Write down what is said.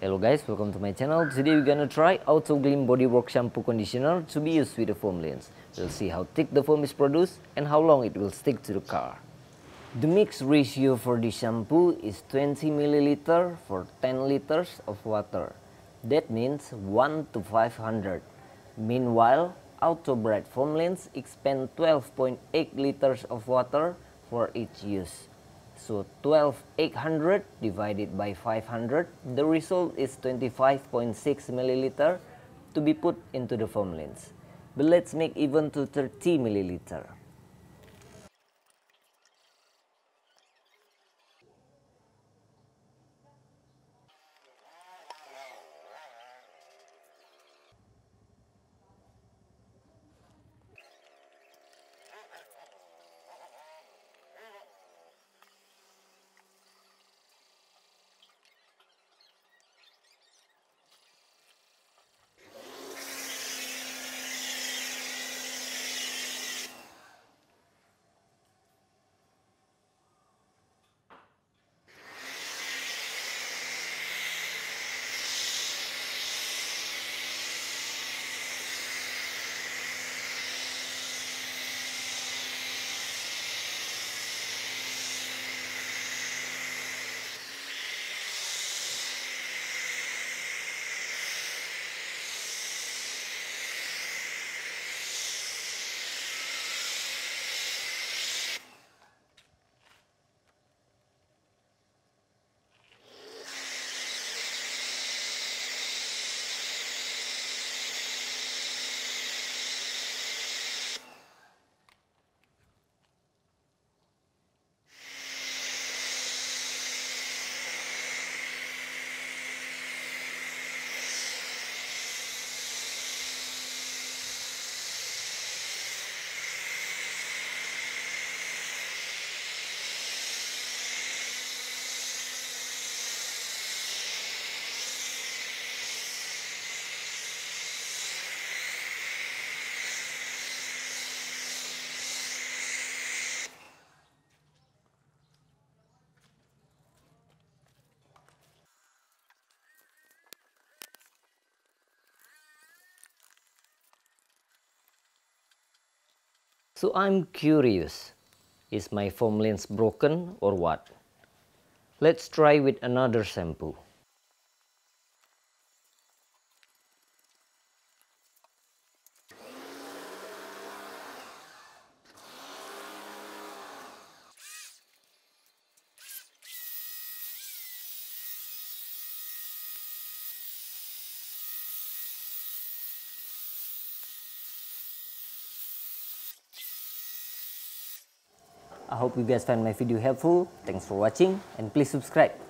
Hello guys, welcome to my channel. Today we're gonna try Auto Gleam Bodywork Shampoo Conditioner to be used with the foam lens. We'll see how thick the foam is produced and how long it will stick to the car. The mix ratio for the shampoo is 20 milliliter for 10 liters of water. That means 1 to 500. Meanwhile, Auto Bright foam lens expend 12.8 liters of water for each use. So 12800 divided by 500, the result is 25.6 milliliter to be put into the foam lens. But let's make even to 30 milliliter. So I'm curious, is my foam lens broken or what? Let's try with another sample. I hope you guys find my video helpful. Thanks for watching and please subscribe.